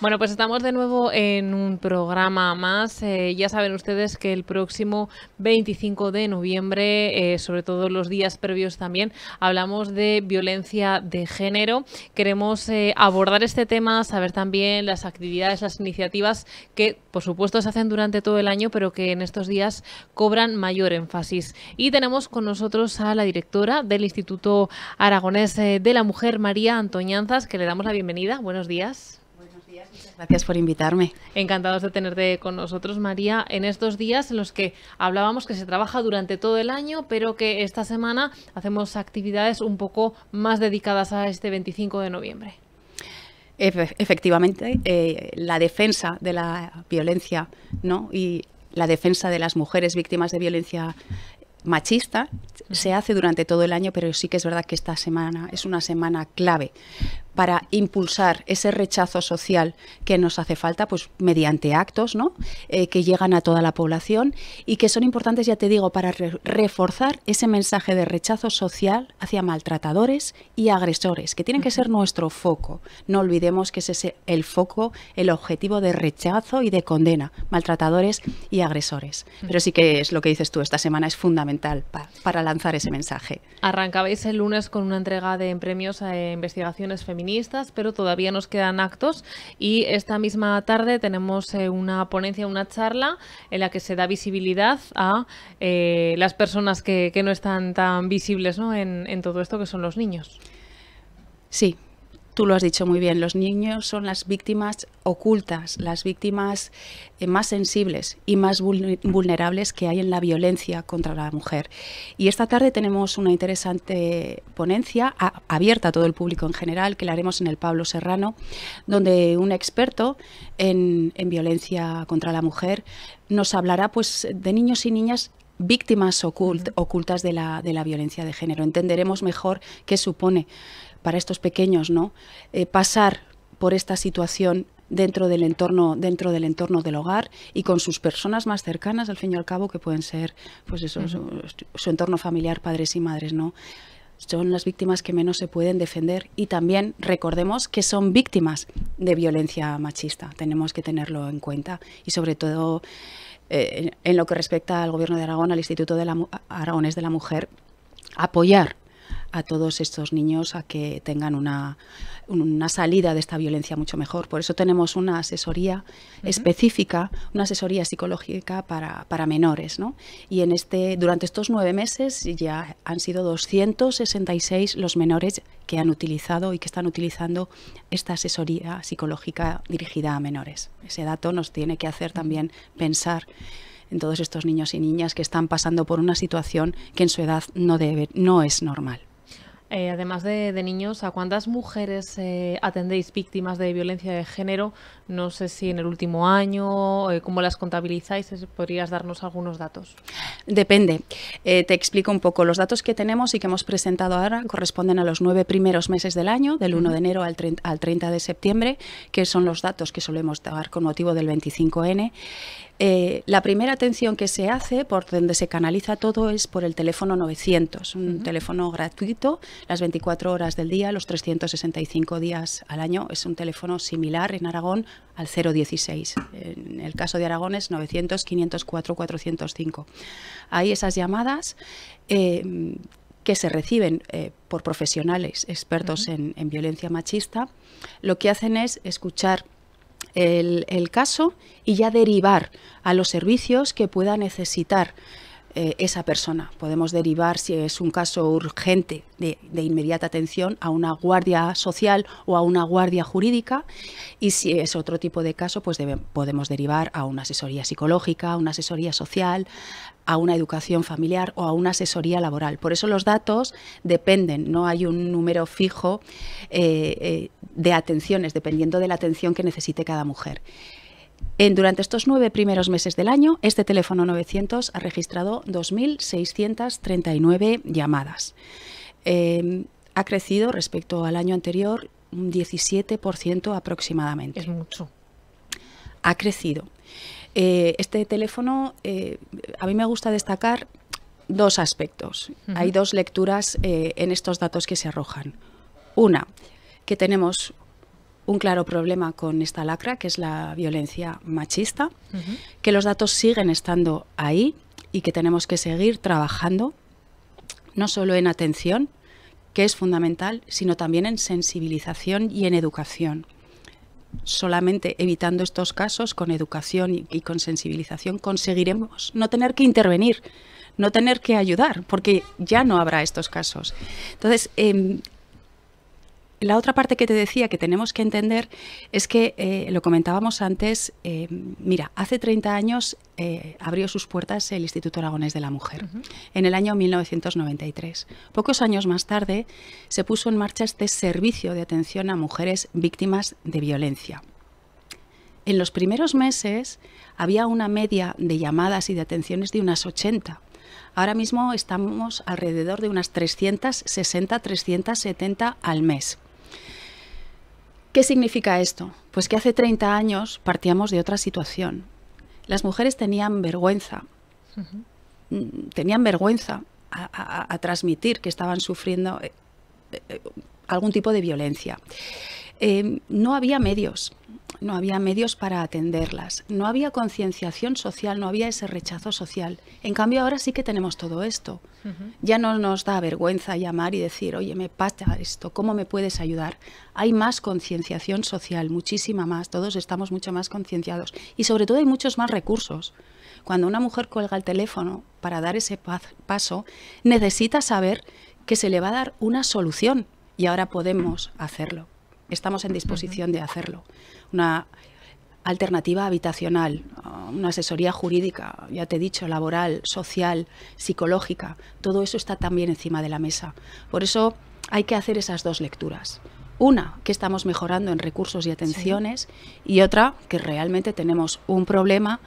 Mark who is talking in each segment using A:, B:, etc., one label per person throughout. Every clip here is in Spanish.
A: Bueno, pues estamos de nuevo en un programa más. Eh, ya saben ustedes que el próximo 25 de noviembre, eh, sobre todo los días previos también, hablamos de violencia de género. Queremos eh, abordar este tema, saber también las actividades, las iniciativas que, por supuesto, se hacen durante todo el año, pero que en estos días cobran mayor énfasis. Y tenemos con nosotros a la directora del Instituto Aragonés de la Mujer, María Antoñanzas, que le damos la bienvenida. Buenos días.
B: Gracias por invitarme.
A: Encantados de tenerte con nosotros, María, en estos días en los que hablábamos que se trabaja durante todo el año, pero que esta semana hacemos actividades un poco más dedicadas a este 25 de noviembre.
B: Efectivamente, eh, la defensa de la violencia ¿no? y la defensa de las mujeres víctimas de violencia machista se hace durante todo el año, pero sí que es verdad que esta semana es una semana clave para impulsar ese rechazo social que nos hace falta, pues mediante actos ¿no? Eh, que llegan a toda la población y que son importantes, ya te digo, para reforzar ese mensaje de rechazo social hacia maltratadores y agresores, que tienen que ser nuestro foco. No olvidemos que ese es el foco, el objetivo de rechazo y de condena, maltratadores y agresores. Pero sí que es lo que dices tú, esta semana es fundamental para lanzar ese mensaje.
A: Arrancabais el lunes con una entrega de premios a investigaciones feministas pero todavía nos quedan actos y esta misma tarde tenemos eh, una ponencia, una charla en la que se da visibilidad a eh, las personas que, no están tan visibles ¿no? En, en todo esto, que son los niños. Sí, Tú lo has dicho muy bien, los niños son las víctimas ocultas, las víctimas
B: eh, más sensibles y más vulnerables que hay en la violencia contra la mujer. Y esta tarde tenemos una interesante ponencia abierta a todo el público en general, que la haremos en el Pablo Serrano, donde un experto en, violencia contra la mujer nos hablará pues, de niños y niñas víctimas ocultas de la, de la violencia de género. Entenderemos mejor qué supone para estos pequeños, ¿no? Eh, pasar por esta situación dentro del entorno dentro del entorno del hogar y con sus personas más cercanas al fin y al cabo que pueden ser pues eso, su, entorno familiar padres y madres no son las víctimas que menos se pueden defender y también recordemos que son víctimas de violencia machista tenemos que tenerlo en cuenta y sobre todo eh, en, lo que respecta al gobierno de Aragón al Instituto de la, Aragones de la Mujer apoyar a todos estos niños a que tengan una, salida de esta violencia mucho mejor. Por eso tenemos una asesoría específica, una asesoría psicológica para, menores. ¿no? Y en este, durante estos nueve meses ya han sido 266 los menores que han utilizado y que están utilizando esta asesoría psicológica dirigida a menores. Ese dato nos tiene que hacer también pensar en todos estos niños y niñas que están pasando por una situación que en su edad no, debe, no es normal.
A: Eh, además de, niños, ¿a cuántas mujeres eh, atendéis víctimas de violencia de género? No sé si en el último año, eh, ¿cómo las contabilizáis? ¿Podrías darnos algunos datos?
B: Depende. te explico un poco. Los datos que tenemos y que hemos presentado ahora corresponden a los nueve primeros meses del año, del 1 de enero al 30 de septiembre, que son los datos que solemos dar con motivo del 25N. Eh, la primera atención que se hace, por donde se canaliza todo, es por el teléfono 900, un teléfono gratuito, las 24 horas del día, los 365 días al año. Es un teléfono similar en Aragón al 016. En el caso de Aragón es 900 504 405. Hay esas llamadas. Eh, que se reciben eh, por profesionales expertos en violencia machista, lo que hacen es escuchar el, caso y ya derivar a los servicios que pueda necesitar eh, esa persona. Podemos derivar, si es un caso urgente de, inmediata atención, a una guardia social o a una guardia jurídica. Y si es otro tipo de caso, pues podemos derivar a una asesoría psicológica, a una asesoría social, a una educación familiar o a una asesoría laboral. Por eso los datos dependen, no hay un número fijo eh, eh, de atenciones, dependiendo de la atención que necesite cada mujer durante estos nueve primeros meses del año, este teléfono 900 ha registrado 2.639 llamadas. Em, ha crecido respecto al año anterior un 17% aproximadamente. Es mucho. Ha crecido. Eh, este teléfono, eh, a mí me gusta destacar dos aspectos. Hay dos lecturas eh, en estos datos que se arrojan. Una, que tenemos un claro problema con esta lacra, que es la violencia machista, que los datos siguen estando ahí y que tenemos que seguir trabajando, no solo en atención, que es fundamental, sino también en sensibilización y en educación. Solamente evitando estos casos con educación y, con sensibilización conseguiremos no tener que intervenir, no tener que ayudar, porque ya no habrá estos casos. Entonces, em, la otra parte que te decía que tenemos que entender es que, eh, lo comentábamos antes, eh, mira, hace 30 años eh, abrió sus puertas el Instituto Aragonés de la Mujer, en el año 1993. Pocos años más tarde se puso en marcha este servicio de atención a mujeres víctimas de violencia. En los primeros meses había una media de llamadas y de atenciones de unas 80. Ahora mismo estamos alrededor de unas 360, 370 al mes. ¿Qué significa esto? Pues que hace 30 años partíamos de otra situación. Las mujeres tenían vergüenza, mm, tenían vergüenza a, transmitir que estaban sufriendo eh, eh, algún tipo de violencia. Em, no había medios, no había medios para atenderlas, no había concienciación social, no había ese rechazo social. En cambio, ahora sí que tenemos todo esto. Ya no nos da vergüenza llamar y decir, oye, me pasa esto, ¿cómo me puedes ayudar? Hay más concienciación social, muchísima más, todos estamos mucho más concienciados y sobre todo hay muchos más recursos. Cuando una mujer cuelga el teléfono para dar ese paso, necesita saber que se le va a dar una solución y ahora podemos hacerlo estamos en disposición de hacerlo. Una alternativa habitacional, ah, una asesoría jurídica, ya te he dicho, laboral, social, psicológica, todo eso está también encima de la mesa. Por eso hay que hacer esas dos lecturas. Una, que estamos mejorando en recursos y atenciones, y otra, que realmente tenemos un problema,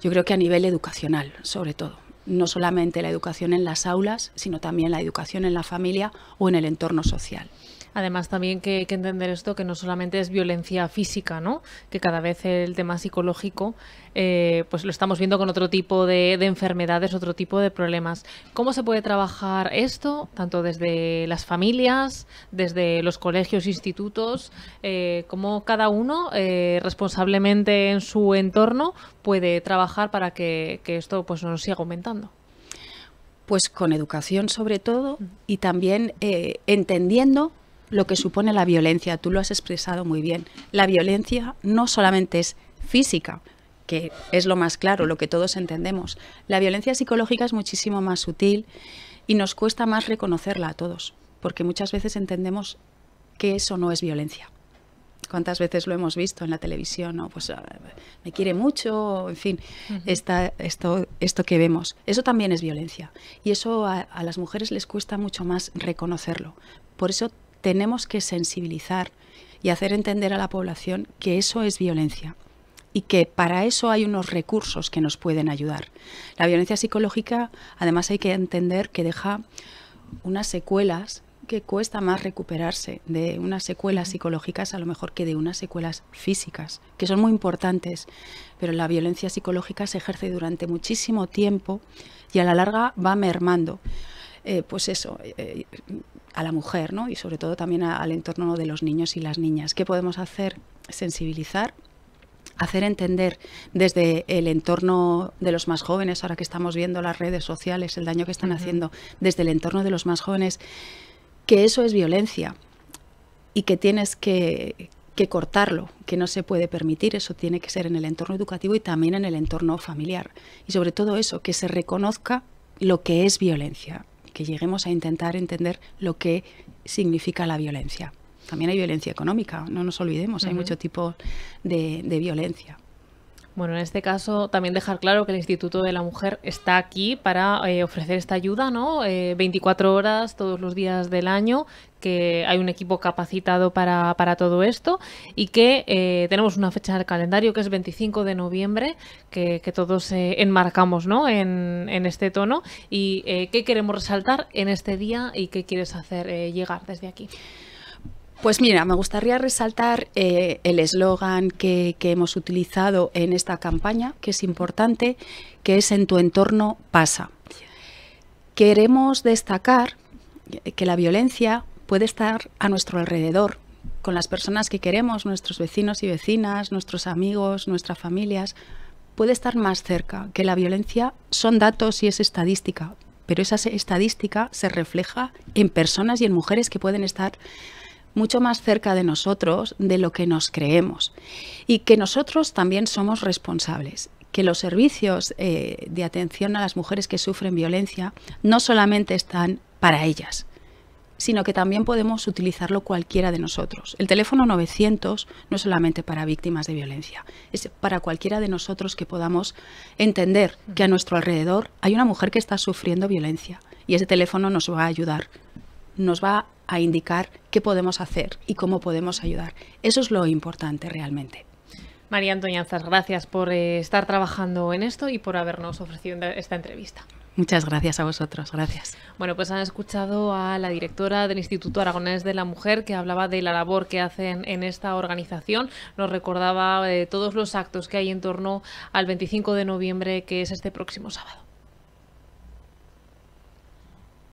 B: yo creo que a nivel educacional, sobre todo. No solamente la educación en las aulas, sino también la educación en la familia o en el entorno social.
A: Además, también que hay que entender esto que no solamente es violencia física, ¿no? Que cada vez el tema psicológico, eh, pues lo estamos viendo con otro tipo de, enfermedades, otro tipo de problemas. ¿Cómo se puede trabajar esto, tanto desde las familias, desde los colegios, institutos, eh, cómo como cada uno eh, responsablemente en su entorno puede trabajar para que, esto pues no siga aumentando?
B: Pues con educación sobre todo mm. y también entendiendo lo que supone la violencia. Tú lo has expresado muy bien. La violencia no solamente es física, que es lo más claro, lo que todos entendemos. La violencia psicológica es muchísimo más sutil y nos cuesta más reconocerla a todos, porque muchas veces entendemos que eso no es violencia. ¿Cuántas veces lo hemos visto en la televisión? ¿no? Pues ah, me quiere mucho, en fin, esto, esto que vemos. Eso también es violencia. Y eso a, a las mujeres les cuesta mucho más reconocerlo. Por eso tenemos que sensibilizar y hacer entender a la población que eso es violencia y que para eso hay unos recursos que nos pueden ayudar. La violencia psicológica, además, hay que entender que deja unas secuelas que cuesta más recuperarse de unas secuelas psicológicas a lo mejor que de unas secuelas físicas, que son muy importantes, pero la violencia psicológica se ejerce durante muchísimo tiempo y a la larga va mermando. Eh, pues eso, eh, a la mujer ¿no? y sobre todo también al entorno de los niños y las niñas. ¿Qué podemos hacer? Sensibilizar hacer entender desde el entorno de los más jóvenes, ahora que estamos viendo las redes sociales, el daño que están haciendo, desde el entorno de los más jóvenes, que eso es violencia y que tienes que, que cortarlo, que no se puede permitir, eso tiene que ser en el entorno educativo y también en el entorno familiar. Y sobre todo eso, que se reconozca lo que es violencia que lleguemos a intentar entender lo que significa la violencia. También hay violencia económica, no nos olvidemos, hay mucho tipo de
A: violencia. Bueno, en este caso también dejar claro que el Instituto de la Mujer está aquí para eh, ofrecer esta ayuda, ¿no? 24 eh, horas todos los días del año, que hay un equipo capacitado para, todo esto y que eh, tenemos una fecha del calendario que es 25 de noviembre, que, que todos enmarcamos, ¿no? En, en, este tono. ¿Y qué queremos resaltar en este día y qué quieres hacer llegar desde aquí? Pues mira, me gustaría
B: resaltar eh, el eslogan que, que hemos utilizado en esta campaña, que es importante, que es en tu entorno pasa. Queremos destacar que la violencia puede estar a nuestro alrededor, con las personas que queremos, nuestros vecinos y vecinas, nuestros amigos, nuestras familias, puede estar más cerca, que la violencia son datos y es estadística, pero esa estadística se refleja en personas y en mujeres que pueden estar mucho más cerca de nosotros de lo que nos creemos y que nosotros también somos responsables que los servicios eh, de atención a las mujeres que sufren violencia no solamente están para ellas, sino que también podemos utilizarlo cualquiera de nosotros. El teléfono 900 no es solamente para víctimas de violencia, es para cualquiera de nosotros que podamos entender que a nuestro alrededor hay una mujer que está sufriendo violencia y ese teléfono nos va a ayudar, nos va a indicar qué podemos hacer y cómo podemos ayudar. Eso es lo importante realmente.
A: María Antoñanzas, gracias por eh, estar trabajando en esto y por habernos ofrecido esta entrevista.
B: Muchas gracias a vosotros, gracias.
A: Bueno, pues han escuchado a la directora del Instituto Aragonés de la Mujer que hablaba de la labor que hacen en esta organización. Nos recordaba eh, todos los actos que hay en torno al 25 de noviembre, que es este próximo sábado.